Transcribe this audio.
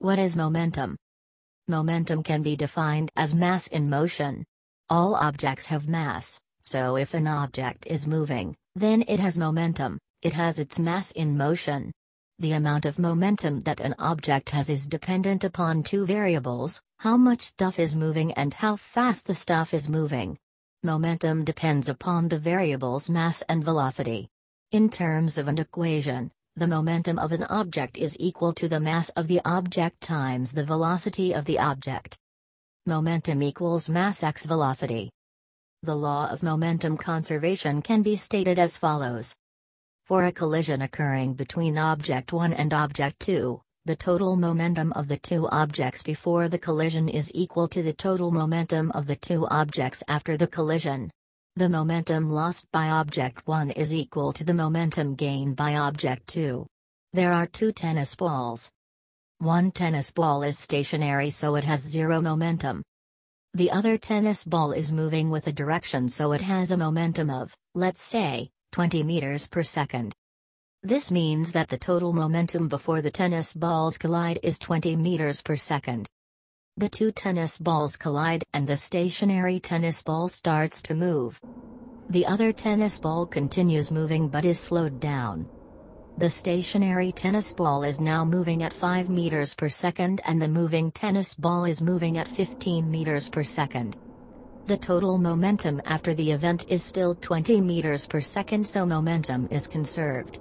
What is momentum? Momentum can be defined as mass in motion. All objects have mass, so if an object is moving, then it has momentum, it has its mass in motion. The amount of momentum that an object has is dependent upon two variables how much stuff is moving and how fast the stuff is moving. Momentum depends upon the variables mass and velocity. In terms of an equation, the momentum of an object is equal to the mass of the object times the velocity of the object. Momentum equals mass x velocity. The law of momentum conservation can be stated as follows. For a collision occurring between object 1 and object 2, the total momentum of the two objects before the collision is equal to the total momentum of the two objects after the collision. The momentum lost by object 1 is equal to the momentum gained by object 2. There are two tennis balls. One tennis ball is stationary so it has zero momentum. The other tennis ball is moving with a direction so it has a momentum of, let's say, 20 meters per second. This means that the total momentum before the tennis balls collide is 20 meters per second. The two tennis balls collide and the stationary tennis ball starts to move. The other tennis ball continues moving but is slowed down. The stationary tennis ball is now moving at 5 meters per second and the moving tennis ball is moving at 15 meters per second. The total momentum after the event is still 20 meters per second so momentum is conserved.